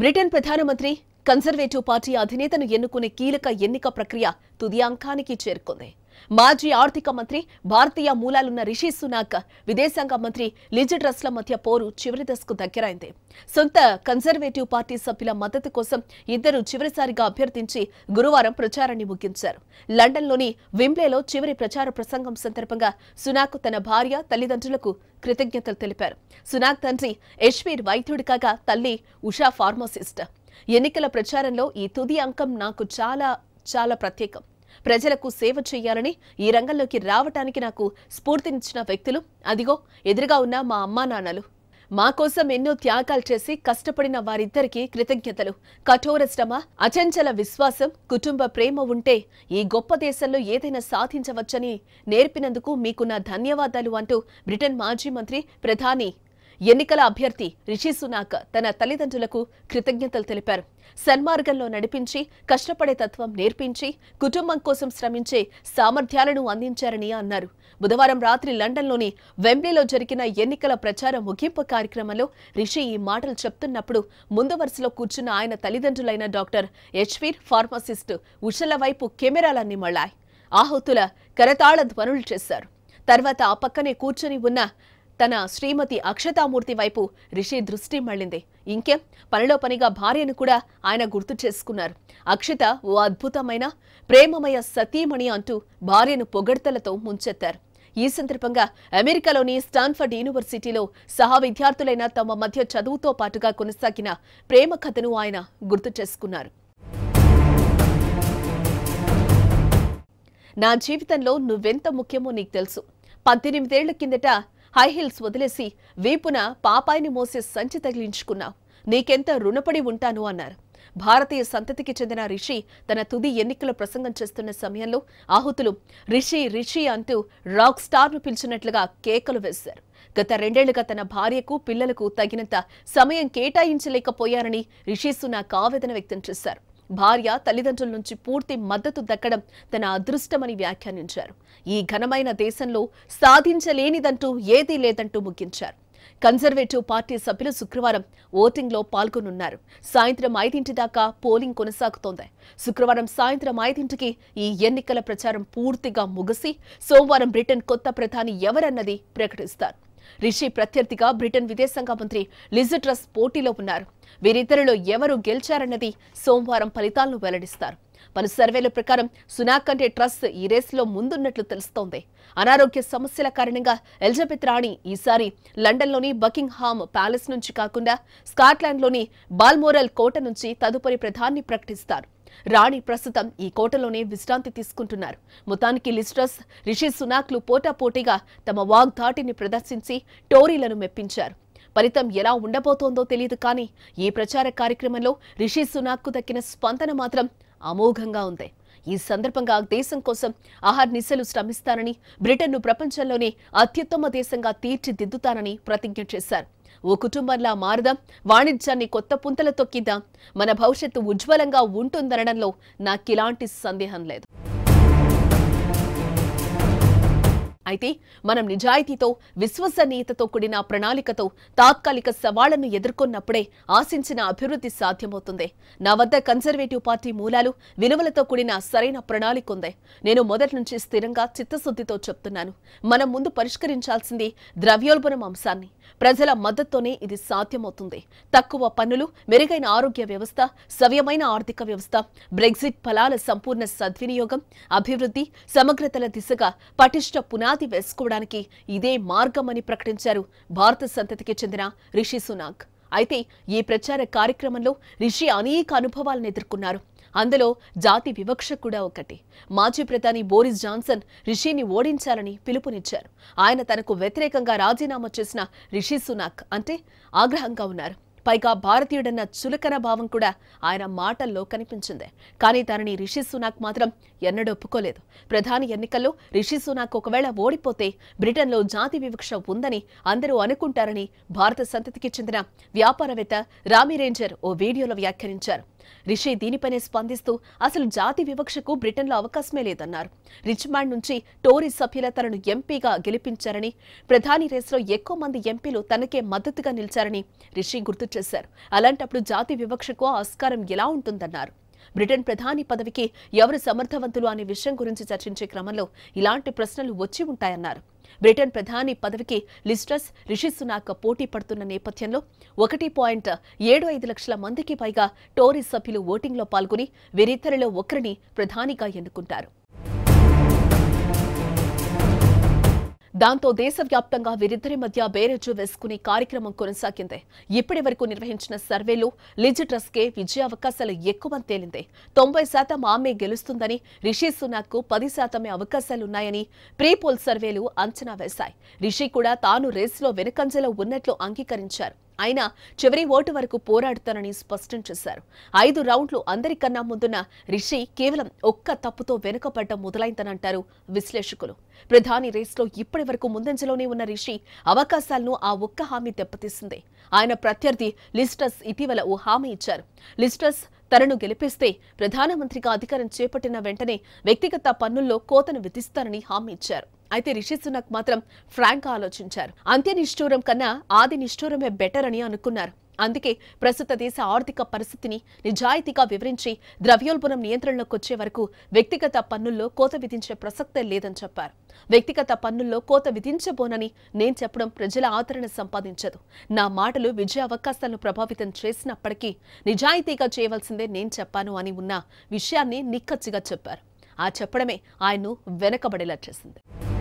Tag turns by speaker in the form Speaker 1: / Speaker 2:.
Speaker 1: Britain ప్రధానమంత్రి conservative party అధినేతను ఎన్నుకునే కీలక ఎన్నిక ప్రక్రియ తుదియాంకానికి చేరుకుంది మాజీ ఆర్థిక మంత్రి భారతీయ మూలాలున్న రిషి సునాక్ విదేశాంగ మంత్రి లిజ్ ట్రస్ట్ల మధ్య పోరు చివరి దశకు దగ్గరైంది సొంత కన్జర్వేటివ్ పార్టీ సభ్యుల మద్దతు కోసం ఇద్దరు చివరిసారిగా అభ్యర్థించి గురువారం ప్రచారాన్ని ముగించారు లండన్లోని వింబ్లేలో చివరి ప్రచార ప్రసంగం సందర్భంగా సునాక్ తన భార్య తల్లిదండ్రులకు కృతజ్ఞతలు తెలిపారు సునాక్ తండ్రి యశ్వీర్ వైద్యుడి కాగా తల్లి ఉషా ఫార్మసిస్ట్ ఎన్నికల ప్రచారంలో ఈ తుది అంకం నాకు చాలా చాలా ప్రత్యేకం ప్రజలకు సేవ చేయాలని ఈ రంగంలోకి రావటానికి నాకు స్ఫూర్తినిచ్చిన వ్యక్తులు అదిగో ఎదురుగా ఉన్న మా అమ్మా నాన్నలు మా కోసం ఎన్నో త్యాగాలు చేసి కష్టపడిన వారిద్దరికీ కృతజ్ఞతలు కఠోర శ్రమ అచంచల విశ్వాసం కుటుంబ ప్రేమ ఉంటే ఈ గొప్ప దేశంలో ఏదైనా సాధించవచ్చని నేర్పినందుకు మీకు నా ధన్యవాదాలు అంటూ బ్రిటన్ మాజీ మంత్రి ప్రధాని ఎన్నికల అభ్యర్థి రిషి సునాక్ తన తల్లిదండ్రులకు కృతజ్ఞతలు తెలిపారు సన్మార్గంలో నడిపించి కష్టపడే తత్వం నేర్పించి కుటుంబం కోసం శ్రమించే సామర్థ్యాలను అందించారని అన్నారు బుధవారం రాత్రి లండన్లోని వెంబ్లీలో జరిగిన ఎన్నికల ప్రచార ముగింపు కార్యక్రమంలో రిషి ఈ మాటలు చెప్తున్నప్పుడు ముందు వరుసలో కూర్చున్న ఆయన తల్లిదండ్రులైన డాక్టర్ హెచ్వీర్ ఫార్మసిస్ట్ ఉషల వైపు కెమెరాలన్నీ మళ్ళాయి ఆహుతుల కరతాళ ధ్వనులు చేశారు తర్వాత ఆ పక్కనే కూర్చొని ఉన్న తన శ్రీమతి అక్షతామూర్తి వైపు రిషి దృష్టి మళ్ళింది ఇంకేం పనిలో పనిగా భార్యను కూడా ఆయన గుర్తు చేసుకున్నారు అక్షత ఓ అద్భుతమైన ప్రేమమయ సతీమణి అంటూ భార్యను పొగడ్తలతో ముంచెత్తారు ఈ సందర్భంగా అమెరికాలోని స్టాన్ఫర్డ్ యూనివర్సిటీలో సహా విద్యార్థులైన తమ మధ్య చదువుతో పాటుగా కొనసాగిన ప్రేమ కథను ఆయన గుర్తు చేసుకున్నారు నా జీవితంలో నువ్వెంత ముఖ్యమో నీకు తెలుసు పద్దెనిమిదేళ్ల కిందట హైహీల్స్ వదిలేసి వీపున పాపాయిని మోసే సంచి తగిలించుకున్నావు నీకెంత రుణపడి ఉంటాను అన్నారు భారతీయ సంతతికి చెందిన రిషి తన తుది ఎన్నికల ప్రసంగం చేస్తున్న సమయంలో ఆహుతులు రిషి రిషి అంటూ రాక్ స్టార్ను పిలిచినట్లుగా కేకలు వేశారు గత రెండేళ్లుగా తన భార్యకు పిల్లలకు తగినంత సమయం కేటాయించలేకపోయారని రిషి సునాక్ ఆవేదన వ్యక్తం చేశారు భార్య తల్లిదండ్రుల నుంచి పూర్తి మద్దతు దక్కడం తన అదృష్టమని వ్యాఖ్యానించారు ఈ ఘనమైన దేశంలో సాధించలేనిదంటూ ఏదీ లేదంటూ ముగించారు కన్జర్వేటివ్ పార్టీ సభ్యులు శుక్రవారం ఓటింగ్లో పాల్గొనున్నారు సాయంత్రం ఐదింటి దాకా పోలింగ్ కొనసాగుతోంది శుక్రవారం సాయంత్రం ఐదింటికి ఈ ఎన్నికల ప్రచారం పూర్తిగా ముగిసి సోమవారం బ్రిటన్ కొత్త ప్రధాని ఎవరన్నది ప్రకటిస్తారు రిషి ప్రత్యర్థిగా బ్రిటన్ విదేశాంగ మంత్రి లిజట్రస్ పోటీలో ఉన్నారు వీరిద్దరిలో ఎవరు గెలిచారన్నది సోమవారం ఫలితాలను వెల్లడిస్తారు పలు సర్వేల ప్రకారం సునాక్ కంటే ట్రస్ట్ ఈ రేసులో ముందున్నట్లు తెలుస్తోంది అనారోగ్య సమస్యల కారణంగా ఎలిజబెత్ రాణి ఈసారి లండన్లోని బకింగ్హామ్ ప్యాలెస్ నుంచి కాకుండా స్కాట్లాండ్లోని బాల్మోరల్ కోట నుంచి తదుపరి ప్రధాని ప్రకటిస్తారు రాణి ప్రస్తుతం ఈ కోటలోనే విశ్రాంతి తీసుకుంటున్నారు మొత్తానికి లిస్ట్రస్ రిషి సునాక్లు పోటాపోటీగా తమ వాగ్ధాటిని ప్రదర్శించి టోరీలను మెప్పించారు ఫలితం ఎలా ఉండబోతోందో తెలియదు కానీ ఈ ప్రచార కార్యక్రమంలో రిషి సునాక్కు దక్కిన స్పందన మాత్రం అమోఘంగా ఉంది ఈ సందర్భంగా దేశం కోసం ఆహార్ నిశలు శ్రమిస్తానని బ్రిటన్ను ప్రపంచంలోనే అత్యుత్తమ దేశంగా తీర్చిదిద్దుతానని ప్రతిజ్ఞ చేశారు ఓ కుటుంబంలా మారదాం వాణిజ్యాన్ని కొత్త పుంతల తొక్కిద్దాం మన భవిష్యత్తు ఉజ్వలంగా ఉంటుందనడంలో నాకిలాంటి సందేహం లేదు అయితే మనం నిజాయితీతో విశ్వసనీయతతో కూడిన ప్రణాళికతో తాత్కాలిక సవాళ్లను ఎదుర్కొన్నప్పుడే ఆశించిన అభివృద్ధి సాధ్యమవుతుంది నా వద్ద కన్జర్వేటివ్ పార్టీ మూలాలు విలువలతో కూడిన సరైన ప్రణాళిక ఉంది నేను మొదటి నుంచి స్థిరంగా చిత్తశుద్ధితో చెప్తున్నాను మనం ముందు పరిష్కరించాల్సింది ద్రవ్యోల్బణం అంశాన్ని ప్రజల మద్దతుతోనే ఇది సాధ్యమవుతుంది తక్కువ పన్నులు మెరుగైన ఆరోగ్య వ్యవస్థ సవ్యమైన ఆర్థిక వ్యవస్థ బ్రెగ్జిట్ ఫలాల సంపూర్ణ సద్వినియోగం అభివృద్ధి సమగ్రతల దిశగా పటిష్ట పునాది వేసుకోవడానికి ఇదే మార్గమని ప్రకటించారు భారత సంతతికి చెందిన రిషి సునాక్ అయితే ఈ ప్రచార కార్యక్రమంలో రిషి అనేక అనుభవాలను ఎదుర్కొన్నారు అందులో జాతి వివక్ష కూడా ఒకటి మాజీ ప్రధాని బోరిస్ జాన్సన్ రిషిని ఓడించాలని పిలుపునిచ్చారు ఆయన తనకు వ్యతిరేకంగా రాజీనామా చేసిన రిషి సునాక్ అంటే ఆగ్రహంగా ఉన్నారు పైగా భారతీయుడన్న చులకన భావం కూడా ఆయన మాటల్లో కనిపించింది కానీ తనని రిషి సునాక్ మాత్రం ఎన్నడొప్పుకోలేదు ప్రధాని ఎన్నికల్లో రిషి సునాక్ ఒకవేళ ఓడిపోతే బ్రిటన్లో జాతి వివక్ష ఉందని అందరూ అనుకుంటారని భారత సంతతికి చెందిన వ్యాపారవేత్త రామీ రేంజర్ ఓ వీడియోలో వ్యాఖ్యానించారు రిషి దీనిపైనే స్పందిస్తూ అసలు జాతి వివక్షకు బ్రిటన్లో అవకాశమే లేదన్నారు రిచ్మాండ్ నుంచి టోరీ సభ్యుల తనను ఎంపీగా గెలిపించారని ప్రధాని రేసులో ఎక్కువ మంది ఎంపీలు తనకే మద్దతుగా నిలిచారని రిషి గుర్తు చేశారు అలాంటప్పుడు జాతి వివక్షకు ఆస్కారం ఎలా ఉంటుందన్నారు బ్రిటన్ ప్రధాని పదవికి ఎవరు సమర్థవంతులు అనే విషయం గురించి చర్చించే క్రమంలో ఇలాంటి ప్రశ్నలు వచ్చి ఉంటాయన్నారు బ్రిటన్ ప్రధాని పదవికి లిస్ట్రస్ రిషి సునాక్ పోటీ పడుతున్న నేపథ్యంలో ఒకటి పాయింట్ ఏడు ఐదు లక్షల మందికి పైగా టోరీ సభ్యులు ఓటింగ్లో పాల్గొని వీరిద్దరిలో ఒకరిని ప్రధానిగా ఎన్నుకుంటారు దాంతో దేశవ్యాప్తంగా వీరిద్దరి మధ్య బేరజు వేసుకునే కార్యక్రమం కొనసాగింది ఇప్పటి వరకు నిర్వహించిన సర్వేలో లిజిట్రస్కే విజయ అవకాశాలు ఎక్కువ తేలింది తొంభై శాతం ఆమె గెలుస్తుందని రిషి సునాక్కు పది శాతమే అవకాశాలున్నాయని ప్రీపోల్ సర్వేలు అంచనా వేశాయి రిషి కూడా తాను రేసులో వెనుకంజలో ఉన్నట్లు అంగీకరించారు అయినా చివరి ఓటు వరకు పోరాడుతానని స్పష్టం చేశారు ఐదు రౌండ్లు అందరికన్నా ముందున్న రిషి కేవలం ఒక్క తప్పుతో వెనుకపడ్డం మొదలైందనంటారు విశ్లేషకులు ప్రధాని రేస్లో ఇప్పటి వరకు ముందంజలోనే ఉన్న రిషి అవకాశాలను ఆ ఒక్క హామీ దెబ్బతీసింది ఆయన ప్రత్యర్థి లిస్టస్ ఇటీవల ఓ హామీ ఇచ్చారు లిస్టస్ తనను గెలిపిస్తే ప్రధానమంత్రిగా అధికారం చేపట్టిన వెంటనే వ్యక్తిగత పన్నుల్లో కోతను విధిస్తారని హామీ ఇచ్చారు అయితే రిషి సునక్ మాత్రం ఫ్రాంక్ ఆలోచించారు అంత్య నిష్ఠూరం కన్నా ఆది నిష్ఠూరమే బెటర్ అని అనుకున్నారు అందుకే ప్రస్తుత దేశ ఆర్థిక పరిస్థితిని నిజాయితీగా వివరించి ద్రవ్యోల్బణం నియంత్రణలోకి వచ్చే వరకు వ్యక్తిగత పన్నుల్లో కోత విధించే ప్రసక్తే లేదని చెప్పారు వ్యక్తిగత పన్నుల్లో కోత విధించబోనని నేను చెప్పడం ప్రజల ఆదరణ సంపాదించదు నా మాటలు విజయ అవకాశాలను ప్రభావితం చేసినప్పటికీ నిజాయితీగా చేయవలసిందే నేను చెప్పాను అని ఉన్న విషయాన్ని నిక్కచ్చిగా చెప్పారు ఆ చెప్పడమే ఆయన్ను వెనకబడేలా చేసింది